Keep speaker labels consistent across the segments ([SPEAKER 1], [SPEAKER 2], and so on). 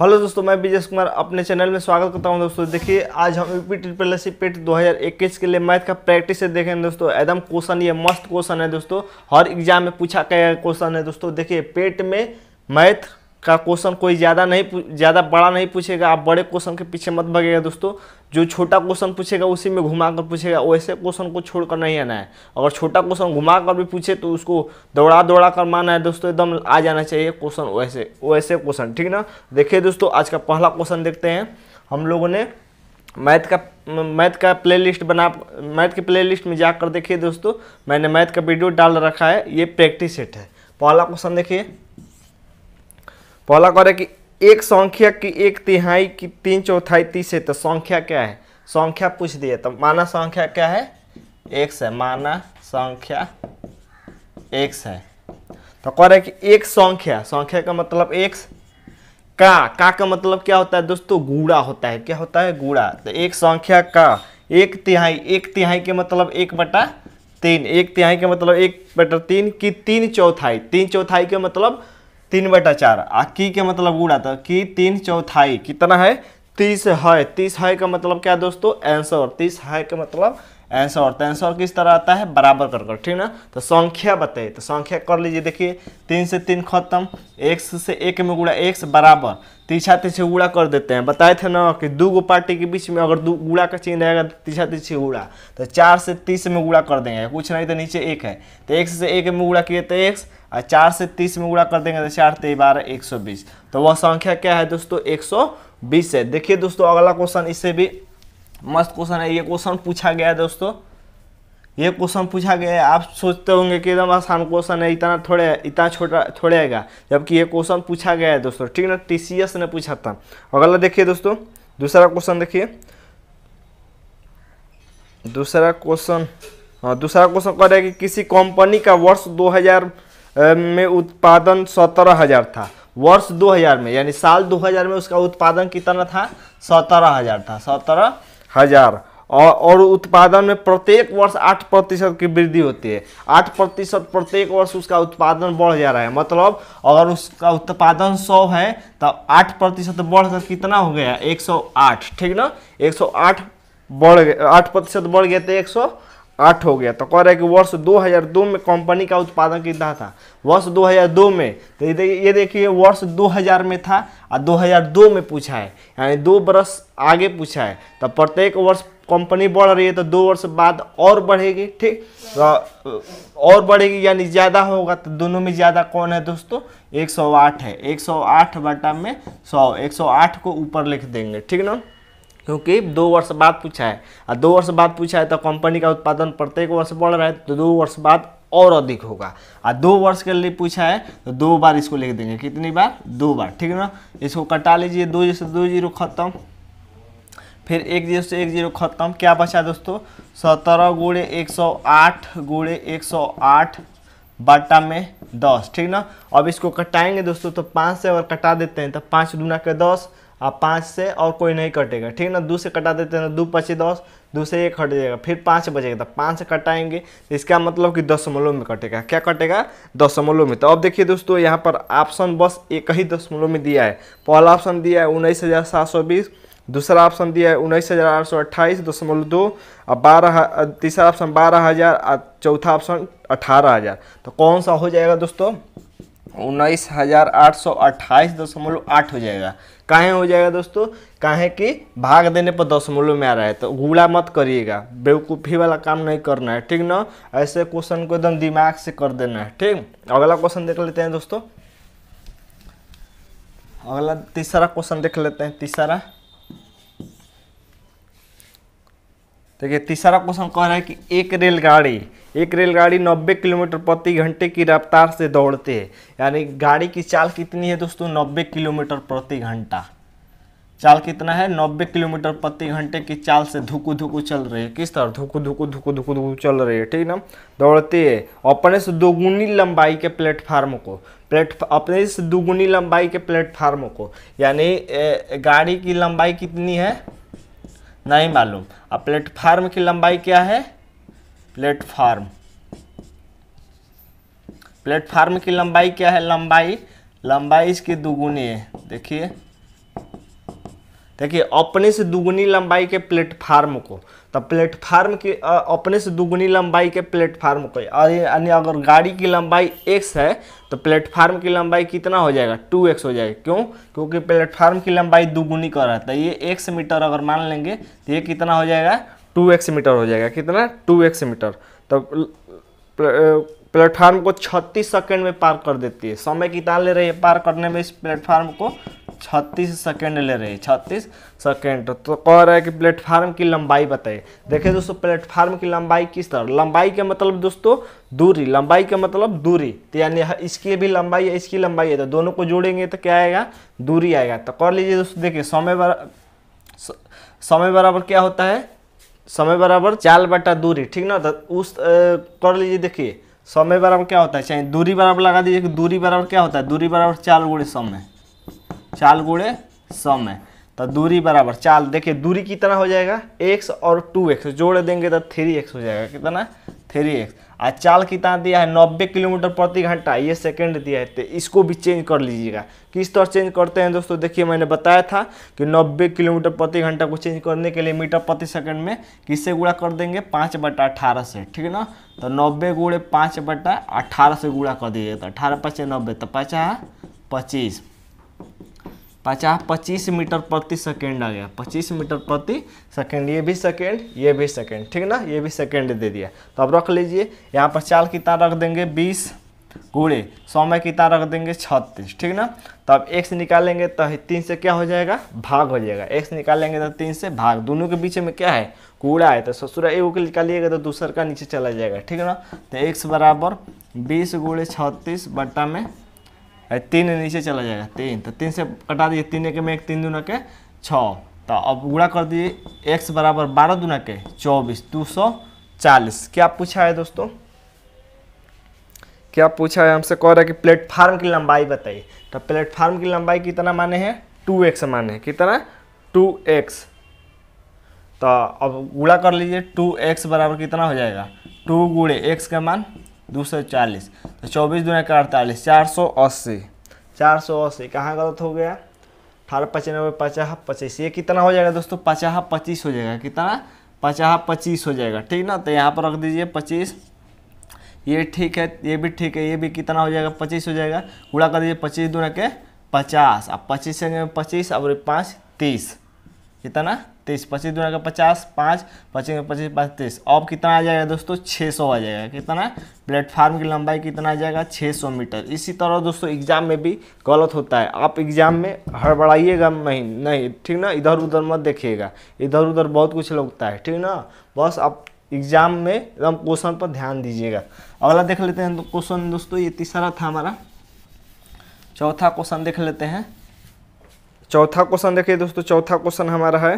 [SPEAKER 1] hello दोस्तों मैं विजय कुमार अपने चैनल में स्वागत करता हूं दोस्तों देखिए आज हम ट्रिपल एस पेट दो के लिए मैथ का प्रैक्टिस से देखें दोस्तों एकदम क्वेश्चन ये मस्त क्वेश्चन है दोस्तों हर एग्जाम में पूछा गया क्वेश्चन है दोस्तों देखिए पेट में मैथ का क्वेश्चन कोई ज़्यादा नहीं ज़्यादा बड़ा नहीं पूछेगा आप बड़े क्वेश्चन के पीछे मत भगेगा दोस्तों जो छोटा क्वेश्चन पूछेगा उसी में घुमा कर पूछेगा वैसे क्वेश्चन को छोड़कर नहीं आना है अगर छोटा क्वेश्चन घुमा कर भी पूछे तो उसको दौड़ा दौड़ा कर माना है दोस्तों एकदम आ जाना चाहिए क्वेश्चन वैसे वैसे क्वेश्चन ठीक ना देखिए दोस्तों आज का पहला क्वेश्चन देखते हैं हम लोगों ने मैथ का मैथ का प्लेलिस्ट बना मैथ के प्लेलिस्ट में जाकर देखिए दोस्तों मैंने मैथ का वीडियो डाल रखा है ये प्रैक्टिस सेट है पहला क्वेश्चन देखिए पहला कह रहे कि एक संख्या की एक तिहाई की तीन चौथाई तीस है तो संख्या क्या है संख्या पूछ दिए तो माना संख्या क्या है एक है माना संख्या एक है तो कह रहे कि एक संख्या संख्या का मतलब एक का का का मतलब क्या होता है दोस्तों गुड़ा होता है क्या होता है गुड़ा तो एक संख्या का एक तिहाई एक तिहाई के मतलब एक बटा तीन एक तिहाई के मतलब एक बटा तीन की तीन चौथाई तीन चौथाई के मतलब तीन बटा चार आ की के मतलब गुणा था तो, की तीन चौथाई कितना है तीस है तीस है का मतलब क्या दोस्तों आंसर तीस है का मतलब आंसर तो आंसर किस तरह आता है बराबर कर कर ठीक ना तो संख्या बताइए तो संख्या कर लीजिए देखिए तीन से तीन खत्म एक से एक में गुड़ा से बराबर तीछा तीछे गुड़ा कर देते हैं बताए थे ना कि दो गो पार्टी के बीच में अगर दो गुड़ा का चिन्ह रहेगा तो तीछा तीछे गुड़ा तो चार से तीस में गुड़ा कर देंगे कुछ नहीं तो नीचे एक है तो एक से एक में गुड़ा किए तो एक्स और चार से तीस में गुणा कर देंगे तो चार ते बारह एक सौ बीस तो वह संख्या क्या है दोस्तों एक सौ बीस है देखिए दोस्तों अगला क्वेश्चन इससे भी मस्त क्वेश्चन है ये क्वेश्चन पूछा गया है दोस्तों ये क्वेश्चन पूछा गया है आप सोचते होंगे कि एकदम आसान क्वेश्चन है इतना थोड़े इतना छोटा थोड़ेगा जबकि ये क्वेश्चन पूछा गया है दोस्तों ठीक ना टीसीएस ने पूछा था अगला देखिए दोस्तों दूसरा क्वेश्चन देखिए दूसरा क्वेश्चन हाँ दूसरा क्वेश्चन कह रहा है कि किसी कंपनी का वर्ष में उत्पादन सत्रह हजार था वर्ष 2000 में यानी साल 2000 में उसका उत्पादन कितना था सत्रह हजार था सत्रह हजार और, और उत्पादन में प्रत्येक वर्ष आठ प्रतिशत की वृद्धि होती है आठ प्रतिशत प्रत्येक वर्ष उसका उत्पादन बढ़ जा रहा है मतलब अगर उसका उत्पादन सौ है तो आठ प्रतिशत बढ़कर कितना हो गया एक सौ आठ ठीक ना एक सौ आठ बढ़ गया आठ प्रतिशत बढ़ गया तो एक सौ आठ हो गया तो कह रहा है कि वर्ष 2002 में कंपनी का उत्पादन कितना था वर्ष 2002 में तो ये देखिए वर्ष 2000 में था और 2002 में पूछा है यानी दो वर्ष आगे पूछा है तो प्रत्येक वर्ष कंपनी बढ़ रही है तो दो वर्ष बाद और बढ़ेगी ठीक तो और बढ़ेगी यानी ज़्यादा होगा तो दोनों में ज़्यादा कौन है दोस्तों 108 है 108 बटा में 100 108 को ऊपर लिख देंगे ठीक ना क्योंकि दो वर्ष बाद पूछा है और दो वर्ष बाद पूछा है तो कंपनी का उत्पादन प्रत्येक वर्ष बढ़ रहा है तो दो वर्ष बाद और अधिक होगा और दो वर्ष के लिए पूछा है तो दो बार इसको लिख देंगे कितनी बार दो बार ठीक है ना इसको कटा लीजिए दो जीरो से दो जीरो खत्म फिर एक जीरो से एक जीरो खत्म क्या बचा दोस्तों सत्रह गुड़े एक सौ आठ गुड़े एक सौ आठ बाटा में दस ठीक ना अब इसको कटाएंगे दोस्तों तो पाँच से अगर कटा देते हैं तो पाँच दूना के दस आप पाँच से और कोई नहीं कटेगा ठीक ना दो से कटा देते हैं ना तो दो पचे दस दो से एक हट जाएगा फिर पाँच बचेगा तो पाँच से कटाएंगे तो इसका मतलब कि दशमलव में कटेगा क्या कटेगा दशमलव में तो अब देखिए दोस्तों यहाँ पर ऑप्शन बस एक ही दशमलव में दिया है पहला ऑप्शन दिया है उन्नीस हज़ार सात सौ बीस दूसरा ऑप्शन दिया है उन्नीस हज़ार आठ सौ अट्ठाईस दशमलव दो और बारह तीसरा ऑप्शन बारह हज़ार और चौथा ऑप्शन अठारह हज़ार तो कौन सा हो जाएगा दोस्तों उन्नीस हज़ार आठ सौ अट्ठाईस दशमलव आठ हो जाएगा काहे हो जाएगा दोस्तों काहे कि भाग देने पर दशमलव में आ रहा है तो गुड़ा मत करिएगा बेवकूफ़ी वाला काम नहीं करना है ठीक ना ऐसे क्वेश्चन को एकदम दिमाग से कर देना है ठीक अगला क्वेश्चन देख लेते हैं दोस्तों अगला तीसरा क्वेश्चन देख लेते हैं तीसरा देखिए तीसरा क्वेश्चन कह रहा है कि एक रेलगाड़ी एक रेलगाड़ी 90 किलोमीटर प्रति घंटे की रफ्तार से दौड़ते है यानी गाड़ी की चाल कितनी है दोस्तों 90 किलोमीटर प्रति घंटा चाल कितना है 90 किलोमीटर प्रति घंटे की चाल से धुकू धुकू चल रही है किस तरह धुकू धुकू धुकू धुकू धुकू चल रही है ठीक ना दौड़ते है अपने से दोगुनी लंबाई के प्लेटफार्म को प्लेट अपने से दोगुनी लंबाई के प्लेटफार्म को यानी गाड़ी की लंबाई कितनी है नहीं मालूम अब प्लेटफार्म की लंबाई क्या है प्लेटफार्म प्लेटफार्म की लंबाई क्या है लंबाई लंबाई इसकी दुगुनी है देखिए देखिए अपने से दुगुनी लंबाई के प्लेटफार्म को तो प्लेटफार्म की अपने से दुगुनी लंबाई के प्लेटफार्म को यानी अगर गाड़ी की लंबाई एक्स है तो प्लेटफार्म की लंबाई कितना हो जाएगा टू एक्स हो जाएगा क्यों क्योंकि प्लेटफार्म की लंबाई दुगुनी कर रहा है तो ये एक्स मीटर अगर मान लेंगे तो ये कितना हो जाएगा टू एक्स मीटर हो जाएगा कितना टू एक्स मीटर तब तो प्लेटफार्म को 36 सेकंड में पार कर देती है समय कितना ले रही है पार करने में इस प्लेटफार्म को 36 सेकंड ले रही है 36 सेकंड तो कह रहा है कि प्लेटफार्म की लंबाई बताइए देखिए दोस्तों प्लेटफार्म की लंबाई किस तरह लंबाई का मतलब दोस्तों दूरी लंबाई का मतलब दूरी तो यानी इसकी भी लंबाई है इसकी लंबाई है तो दोनों को जोड़ेंगे तो क्या आएगा दूरी आएगा तो कर लीजिए दोस्तों देखिए समय बरा समय बराबर क्या होता है समय बराबर चाल बटा दूरी ठीक ना तो उस कर लीजिए देखिए समय बराबर क्या होता है चाहे दूरी बराबर लगा दीजिए कि दूरी बराबर क्या होता है दूरी बराबर चाल गुड़े समय चाल गुड़े समय तो दूरी बराबर चाल देखिए दूरी कितना हो जाएगा एक्स और टू एक्स जोड़ देंगे तो थ्री एक्स हो जाएगा कितना थ्री एक्स आ चाल कितना दिया है नब्बे किलोमीटर प्रति घंटा ये सेकंड दिया है तो इसको भी चेंज कर लीजिएगा किस तरह चेंज करते हैं दोस्तों देखिए मैंने बताया था कि 90 किलोमीटर प्रति घंटा को चेंज करने के लिए मीटर प्रति सेकंड में किससे गुड़ा कर देंगे पाँच बटा अठारह से ठीक है ना तो नब्बे गुड़े पाँच बटा अठारह से गुड़ा कर दीजिएगा तो अठारह पचे नब्बे तो पचास पच्चीस पचास पच्चीस मीटर प्रति सेकेंड आ गया पच्चीस मीटर प्रति सेकेंड ये भी सेकेंड ये भी सेकेंड ठीक ना ये भी सेकेंड दे दिया तो अब रख लीजिए यहाँ पर चार कितना रख देंगे बीस गुड़े सौ में कितना रख देंगे छत्तीस ठीक ना तो अब एक निकालेंगे तो तीन से क्या हो जाएगा भाग हो जाएगा एक निकालेंगे तो तीन से भाग दोनों के बीच में क्या है कूड़ा है तो ससुर एक को निकालिएगा तो दूसर का नीचे चला जाएगा ठीक ना तो एक बराबर बीस गुड़े छत्तीस बट्टा में तीन नीचे चला जाएगा तीन तो तीन से कटा दिए तीन एक में एक तीन दूना के छः तो अब गुड़ा कर दिए एक्स बराबर बारह दूना के चौबीस दो सौ चालीस क्या पूछा है दोस्तों क्या पूछा है हमसे कह रहा है कि प्लेटफार्म की लंबाई बताइए तो प्लेटफार्म की लंबाई कितना माने है टू एक्स माने है कितना टू एक्स तो अब गुड़ा कर लीजिए टू एक्स बराबर कितना हो जाएगा टू गुड़े एक्स का मान सौ चालीस तो चौबीस दूना का अड़तालीस चार सौ अस्सी चार सौ अस्सी कहाँ गलत हो गया अठारह पचानवे पचाह पच्चीस ये कितना हो जाएगा दोस्तों पचाह पच्चीस हो जाएगा कितना पचाह पच्चीस हो जाएगा ठीक ना तो यहाँ पर रख दीजिए पच्चीस ये ठीक है ये भी ठीक है ये भी कितना हो जाएगा पच्चीस हो जाएगा गुड़ा कर दीजिए पच्चीस दूना के पचास अब पच्चीस से पच्चीस और पाँच तीस कितना तेईस पच्चीस दो का पचास पाँच पच्चीस पच्चीस पाँच तेईस अब कितना आ जाएगा दोस्तों छः सौ आ जाएगा कितना प्लेटफार्म की लंबाई कितना आ जाएगा छः सौ मीटर इसी तरह दोस्तों एग्जाम में भी गलत होता है आप एग्जाम में हड़बड़ाइएगा नहीं नहीं ठीक ना इधर उधर मत देखिएगा इधर उधर बहुत कुछ लगता है ठीक ना बस आप एग्जाम में एकदम क्वेश्चन पर ध्यान दीजिएगा अगला देख लेते हैं क्वेश्चन दोस्तों ये तीसरा था हमारा चौथा क्वेश्चन देख लेते हैं चौथा क्वेश्चन देखिए दोस्तों चौथा क्वेश्चन हमारा है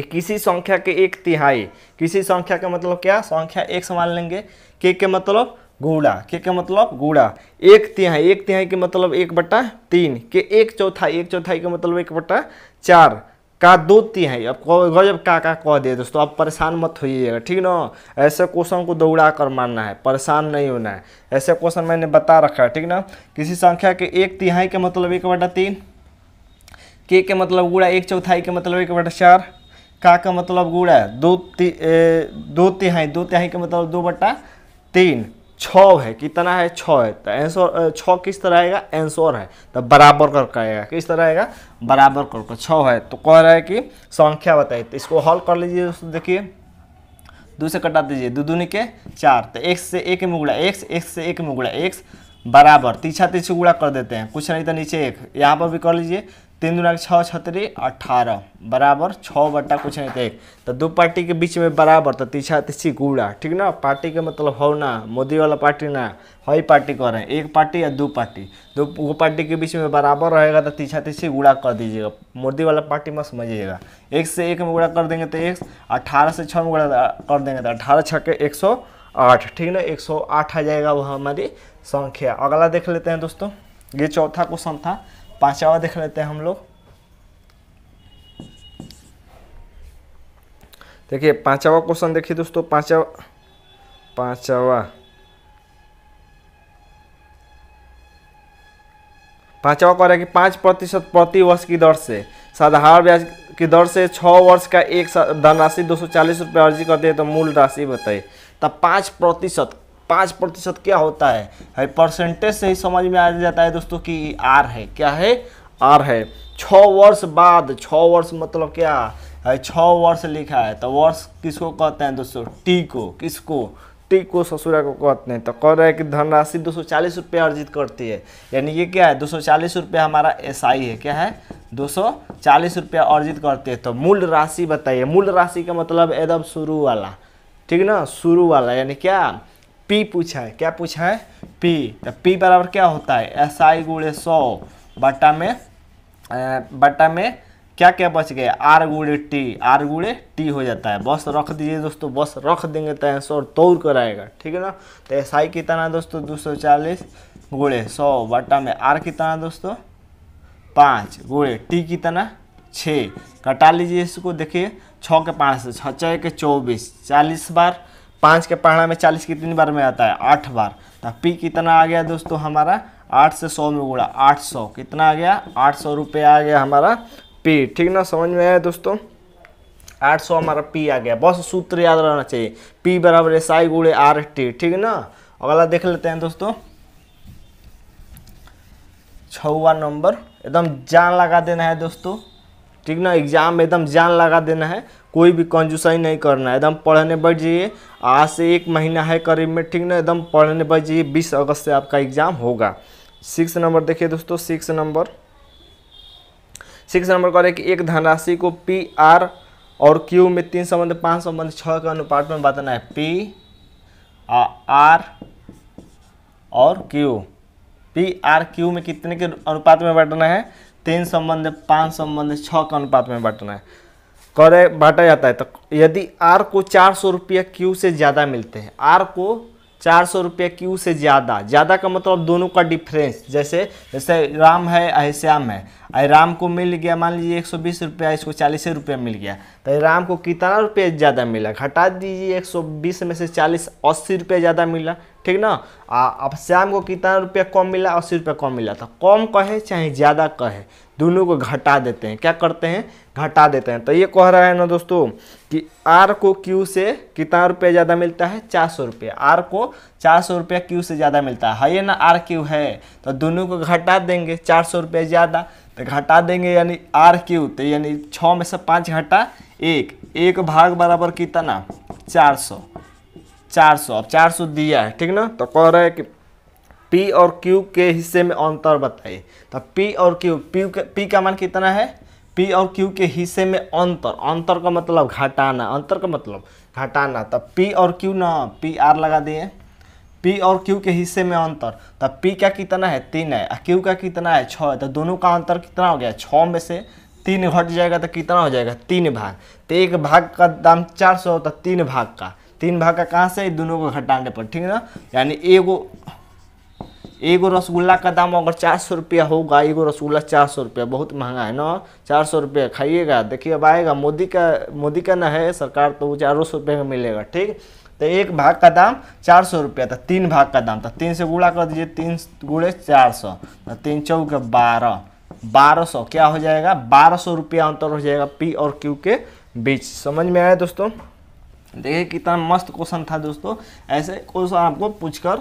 [SPEAKER 1] किसी संख्या के एक तिहाई किसी संख्या का मतलब क्या संख्या एक समान लेंगे के के मतलब गुड़ा के के मतलब गुड़ा एक तिहाई एक तिहाई के मतलब एक बट्टा तीन के एक चौथाई एक चौथाई के मतलब एक बट्टा चार का दो तिहाई अब गजब का का कह दे दोस्तों अब परेशान मत होइएगा ठीक ना ऐसे क्वेश्चन को दौड़ा कर मानना है परेशान नहीं होना है ऐसे क्वेश्चन मैंने बता रखा है ठीक ना किसी संख्या के एक तिहाई के मतलब एक बटा तीन के के मतलब गुड़ा एक चौथाई के मतलब एक बटा चार का का मतलब है दो ती, ए, दो तिहाई दो तिहाई का मतलब दो बट्टा तीन छ है कितना है छ है तो आंसर छ किस तरह आएगा आंसर है तो बराबर करके आएगा किस तरह आएगा बराबर करके छ है तो कह रहा है कि संख्या बताइए तो इसको हल कर लीजिए दोस्तों देखिए दो से कटा दीजिए दो दूनी के चार तो एक से एक में गुड़ा एक्स एक से एक में गुड़ा एक्स बराबर तीछा तीछे गुड़ा कर देते हैं कुछ नहीं तो नीचे एक यहाँ पर भी कर लीजिए तीन दुना छः छतरी अठारह बराबर छः बट्टा कुछ नहीं तो एक तो दो पार्टी के बीच में बराबर तो तीछा तीछी गुड़ा ठीक ना पार्टी के मतलब हो ना मोदी वाला पार्टी ना हई पार्टी कर रहे हैं एक पार्टी या दो पार्टी दो वो पार्टी के बीच में बराबर रहेगा तो तीछा तीछी गुड़ा कर दीजिएगा मोदी वाला पार्टी में समझिएगा एक से एक में गुड़ा कर देंगे तो एक अठारह से छः में गुड़ा कर देंगे तो अठारह छः के एक सौ आठ ठीक ना एक सौ आठ आ जाएगा वह हमारी संख्या अगला देख लेते हैं दोस्तों ये चौथा क्वेश्चन था पांचवा देख लेते हैं हम लोग देखिए पांचवा क्वेश्चन देखिए दोस्तों पांचवा पांचवा पांचवा कह रहा है कि पाँच प्रतिशत प्रति वर्ष की दर से साधारण ब्याज की दर से छः वर्ष का एक धनराशि दो सौ चालीस रुपये अर्जी करते हैं तो मूल राशि बताइए तब पाँच प्रतिशत पाँच प्रतिशत क्या होता है भाई परसेंटेज से ही समझ में आ जाता है दोस्तों कि आर है क्या है आर है छः वर्ष बाद छः वर्ष मतलब क्या है छः वर्ष लिखा है तो वर्ष किसको कहते हैं दोस्तों टी को किसको टी को ससुरा को कहते हैं तो कह रहे हैं कि धनराशि दो सौ चालीस रुपये अर्जित करती है यानी ये क्या है दो सौ चालीस रुपये हमारा एस आई है क्या है दो सौ चालीस रुपया अर्जित करते हैं तो मूल राशि बताइए मूल राशि का मतलब एकदम शुरू वाला ठीक ना शुरू वाला यानी क्या पी पूछा है क्या पूछा है पी तो पी बराबर क्या होता है एस आई गुड़े सौ बटा में बटा में क्या क्या बच गया आर गुड़े टी आर गुड़े टी हो जाता है बस रख दीजिए दोस्तों बस रख देंगे तो आंसर तोड़ कर आएगा ठीक है ना तो एस आई कितना दोस्तों दो सौ चालीस गुड़े सौ बटा में आर कितना दोस्तों पाँच गुड़े टी कितना छः कटा लीजिए इसको देखिए छः के पाँच से छः के चौबीस चालीस बार पाँच के पहाड़ा में चालीस कितनी बार में आता है आठ बार तो पी कितना आ गया दोस्तों हमारा आठ से सौ में गुड़ा आठ सौ कितना आ गया आठ सौ रुपये आ गया हमारा पी ठीक ना समझ में आया दोस्तों आठ सौ हमारा पी आ गया बस सूत्र याद रहना चाहिए पी बराबर एस आई गुड़े आर टी ठीक ना अगला देख लेते हैं दोस्तों छुआ नंबर एकदम जान लगा देना है दोस्तों ठीक ना एग्जाम में एकदम जान लगा देना है कोई भी कंजूसाई नहीं करना है एकदम पढ़ने बैठ जाइए आज से एक महीना है करीब में ठीक ना एकदम पढ़ने बैठ जाइए बीस अगस्त से आपका एग्ज़ाम होगा सिक्स नंबर देखिए दोस्तों सिक्स नंबर सिक्स नंबर रहे कि एक धनराशि को पी आर और क्यू में तीन संबंध पाँच संबंध छः के अनुपात में बताना है पी आर और क्यू पी आर क्यू में कितने के अनुपात में बांटना है तीन संबंध पाँच संबंध छः के अनुपात में बांटना है कर बांटा जाता है तो यदि आर को चार सौ रुपया क्यू से ज़्यादा मिलते हैं आर को चार सौ रुपया क्यू से ज़्यादा ज़्यादा का मतलब दोनों का डिफरेंस जैसे जैसे राम है अहे श्याम है अरे राम को मिल गया मान लीजिए एक सौ बीस रुपया इसको चालीस रुपया मिल गया तो राम को कितना रुपया ज़्यादा मिला घटा दीजिए एक सौ बीस में से चालीस अस्सी रुपया ज़्यादा मिला ठीक ना आ अब श्याम को कितना रुपया कम मिला अस्सी रुपया कम मिला था कम कहे चाहे ज़्यादा कहे दोनों को घटा देते हैं क्या करते हैं घटा देते हैं तो ये कह रहा है ना दोस्तों कि आर को क्यू से कितना रुपया ज़्यादा मिलता है चार सौ रुपया आर को चार सौ रुपया क्यू से ज़्यादा मिलता है ये ना आर क्यू है तो दोनों को घटा देंगे चार सौ रुपया ज़्यादा तो घटा देंगे यानी आर क्यू तो यानी छः में से पाँच घटा एक एक भाग बराबर कितना चार सौ चार सौ अब चार सौ दिया है ठीक ना तो कह रहा है कि पी और क्यू के हिस्से में अंतर बताइए तो पी और क्यू P पी का मान कितना है पी और क्यू के हिस्से में अंतर अंतर का मतलब घटाना अंतर का मतलब घटाना तो पी और क्यू ना पी आर लगा दिए पी और क्यू के हिस्से में अंतर तो पी का कितना है तीन है और क्यू का कितना है छः है तो दोनों का अंतर कितना हो गया छः में से तीन घट जाएगा तो कितना हो जाएगा तीन भाग तो एक भाग का दाम चार सौ होता तो तीन भाग का तीन भाग का कहाँ से दोनों को घटाने पर ठीक है ना यानी एगो एगो रसगुल्ला का दाम अगर चार सौ रुपया होगा एगो रसगुल्ला चार सौ रुपया बहुत महंगा है ना चार सौ रुपया खाइएगा देखिए अब आएगा मोदी का मोदी का ना है सरकार तो चारों सौ रुपये का मिलेगा ठीक तो एक भाग का दाम चार सौ रुपया था तीन भाग का दाम था तीन से गुड़ा कर दीजिए तीन गुड़े चार सौ तो तीन चौके बारह बारह सौ क्या हो जाएगा बारह सौ रुपया अंतर हो जाएगा पी और क्यू के बीच समझ में आया दोस्तों देखिए कितना मस्त क्वेश्चन था दोस्तों ऐसे क्वेश्चन आपको पूछकर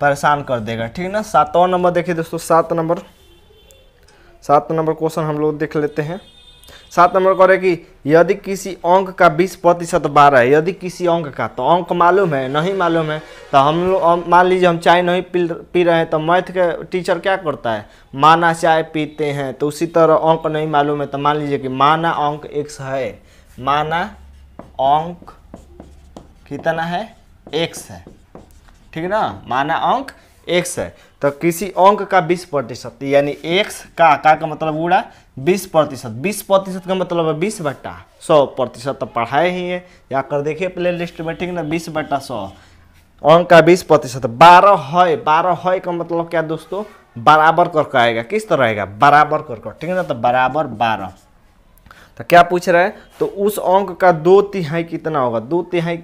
[SPEAKER 1] परेशान कर देगा ठीक है ना सातवा नंबर देखिए दोस्तों सात नंबर सात नंबर क्वेश्चन हम लोग देख लेते हैं सात नंबर कह रहे कि यदि किसी अंक का बीस प्रतिशत बारह है यदि किसी अंक का तो अंक मालूम है नहीं मालूम है तो हम लोग मान लीजिए हम चाय नहीं पी पी रहे हैं तो मैथ के टीचर क्या करता है माना चाय पीते हैं तो उसी तरह अंक नहीं मालूम है तो मान लीजिए कि माना अंक एक्स है माना अंक कितना है x है ठीक है ना माना अंक x है तो किसी अंक का 20 प्रतिशत यानी x का का का मतलब उड़ा 20 प्रतिशत बीस प्रतिशत का मतलब है 20 बट्टा सौ प्रतिशत तो पढ़ाए ही है या कर देखिए प्ले लिस्ट में ठीक ना 20 बट्टा सौ अंक का 20 प्रतिशत बारह है बारह है का मतलब क्या दोस्तों बराबर करके आएगा किस तरह आएगा बराबर कर ठीक है ना तो बराबर बारह तो क्या पूछ रहा है तो उस अंक का दो तिहाई कितना होगा दो तिहाई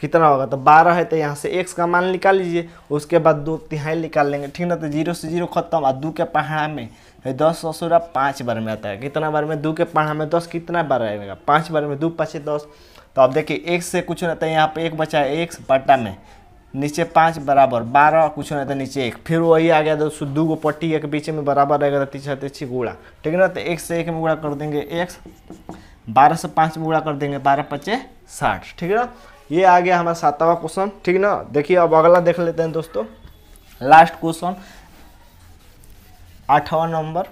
[SPEAKER 1] कितना होगा तो बारह है तो यहाँ से एक का मान निकाल लीजिए उसके बाद दो तिहाई निकाल लेंगे ठीक ना तो जीरो से जीरो खत्म और दो के पहाड़ा में तो दस ससुरा पाँच बार में आता है कितना बार में दो के पहाड़ा में दस कितना बार आएगा पाँच बार में दो पाँच दस तो अब देखिए एक से कुछ रहता है यहाँ पे एक बचा है एक बटा में नीचे पाँच बराबर बारह कुछ नहीं तो नीचे एक फिर वही आ गया दोस्तों दो गो पट्टी एक बीच में बराबर रहेगा तो तीछा तीछी तो गुड़ा ठीक है ना तो एक से एक में गुड़ा कर देंगे एक बारह से पाँच में गुड़ा कर देंगे बारह पच्चे साठ ठीक है ना ये आ गया हमारा सातवा क्वेश्चन ठीक ना देखिए अब अगला देख लेते हैं दोस्तों लास्ट क्वेश्चन आठवा नंबर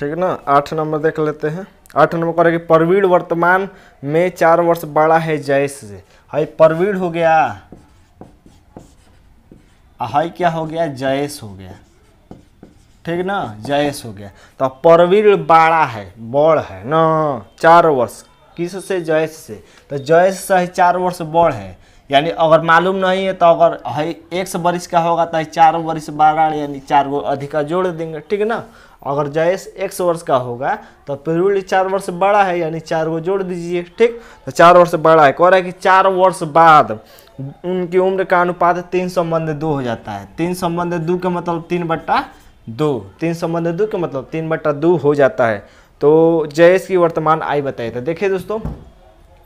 [SPEAKER 1] ठीक ना आठ नंबर देख लेते हैं आठ नंबर करेंगे परवीण वर्तमान में चार वर्ष बड़ा है जयस से हाई परवीण हो गया हाई क्या हो गया जयस हो गया ठीक ना जयस हो गया तो परवीर बड़ा है बड़ है ना चार वर्ष किस से जयस से तो जयस से चार वर्ष बड़ है यानी अगर मालूम नहीं है तो अगर है एक सौ वर्ष का होगा तो चार वर्ष बारह यानी चार गो अधिका जोड़ देंगे ठीक है ना अगर जयेश एक सौ वर्ष का होगा तो पिरुल चार वर्ष बड़ा है यानी चार गो जोड़ दीजिए ठीक तो चार वर्ष बड़ा है कह रहा है कि चार वर्ष बाद उनकी उम्र का अनुपात तीन संबंध दो हो जाता है तीन संबंध दो के मतलब तीन बट्टा दो तीन संबंध दो के मतलब तीन बट्टा दो हो जाता है तो जयेश की वर्तमान आय बताइए था देखिए दोस्तों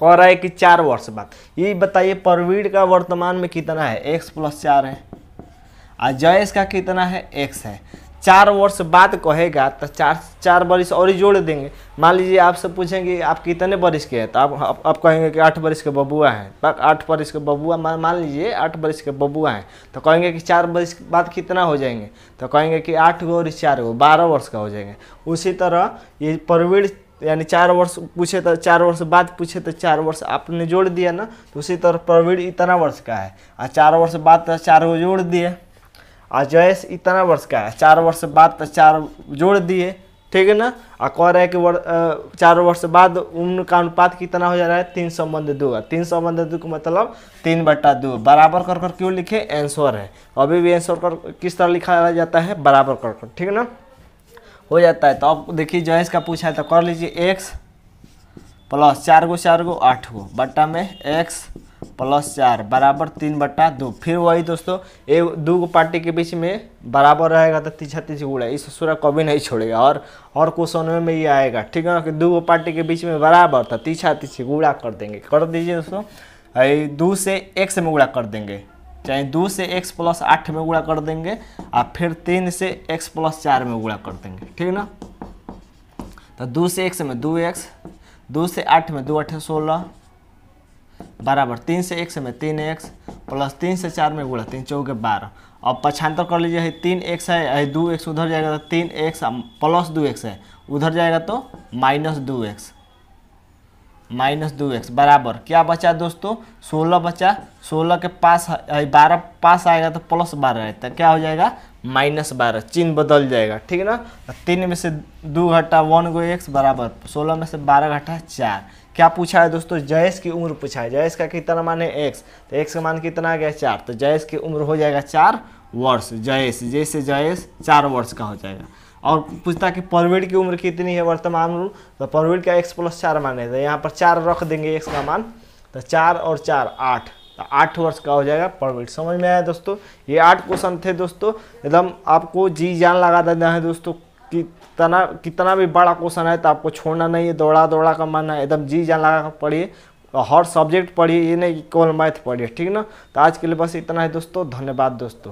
[SPEAKER 1] कह रहा है कि चार वर्ष बाद ये बताइए प्रवीण का वर्तमान में कितना है एक्स प्लस चार है जयेश का कितना है एक्स है चार वर्ष बाद कहेगा तो चार चार बरिश और ही जोड़ देंगे मान लीजिए आपसे पूछेंगे आप कितने बरिश के हैं तो आप अब कहेंगे कि आठ बरिश के बबुआ हैं आठ बरिश के बबुआ मान मान लीजिए आठ बरिश के बबुआ हैं तो कहेंगे कि चार बरिश के बाद कितना हो जाएंगे तो कहेंगे कि आठ गो और चार गो बारह वर्ष का हो जाएंगे उसी तरह ये प्रवीण तो यानी चार वर्ष पूछे तो चार वर्ष बाद पूछे तो चार वर्ष आपने जोड़ दिया ना तो उसी तरह प्रवीण इतना वर्ष का है और चार वर्ष बाद तो चार को जोड़ दिए और जयेश इतना वर्ष का है चार वर्ष बाद तो चार जोड़ दिए ठीक है ना और कह रहे हैं कि वर, चार वर्ष बाद उम्र का अनुपात कितना हो जा रहा है तीन संबंध दो तीन संबंध दो का मतलब तीन बट्टा दो बराबर कर कर क्यों लिखे आंसर है अभी भी आंसर कर किस तरह लिखा जाता है बराबर कर कर ठीक है ना हो जाता है तो आप देखिए जो का पूछा है तो कर लीजिए एक्स प्लस चार गो चार गो आठ गो बट्टा में एक्स प्लस चार बराबर तीन बट्टा दो फिर वही दोस्तों एक दो गो पार्टी के बीच में बराबर रहेगा तो तीस छत्तीस गुड़ा इस सूर्य कभी नहीं छोड़ेगा और और क्वेश्चन में ये आएगा ठीक है ना कि दो गो पार्टी के बीच में बराबर था तो तीछा छत्तीस गुड़ा कर देंगे कर दीजिए दोस्तों दो से एक से में गुड़ा कर देंगे चाहे दो से x प्लस आठ में गुणा कर देंगे और फिर तीन से x प्लस चार में गुणा कर देंगे ठीक ना तो दो से x में दो एक्स दो से आठ में दो अठे सोलह बराबर तीन से एक में तीन एक्स प्लस तीन से चार में गुणा तीन चौके बारह अब पछांतर कर लीजिए है तीन एक्स है दो एक्स उधर जाएगा तो तीन एक्स प्लस दो एक्स है उधर जाएगा तो माइनस दो एक्स माइनस दो एक्स बराबर क्या बचा दोस्तों सोलह बचा सोलह के पास बारह पास आएगा तो प्लस बारह रहता है तो क्या हो जाएगा माइनस बारह चिन्ह बदल जाएगा ठीक है ना तो तीन में से दो घटा वन गो एक्स बराबर सोलह में से बारह घटा चार क्या पूछा है दोस्तों जयेश की उम्र पूछा है जयेश का कितना मान है एक्स तो एक्स का मान कितना आ गया चार तो जयेश की उम्र हो जाएगा चार वर्ष जयेश जैसे जयेश चार वर्ष का हो जाएगा और पूछता कि परवेड की उम्र कितनी है वर्तमान रूल तो परवेड का एक्स प्लस चार मान है तो यहाँ पर चार रख देंगे एक्स का मान तो चार और चार आठ तो आठ वर्ष का हो जाएगा परवेड समझ में आया दोस्तों ये आठ क्वेश्चन थे दोस्तों एकदम आपको जी जान लगा देना है दोस्तों कितना कितना भी बड़ा क्वेश्चन है तो आपको छोड़ना नहीं है दौड़ा दौड़ा का मानना है एकदम जी जान लगा कर पढ़िए और हर सब्जेक्ट पढ़िए ये नहीं कि केवल मैथ पढ़िए ठीक ना तो आज के लिए बस इतना है दोस्तों धन्यवाद दोस्तों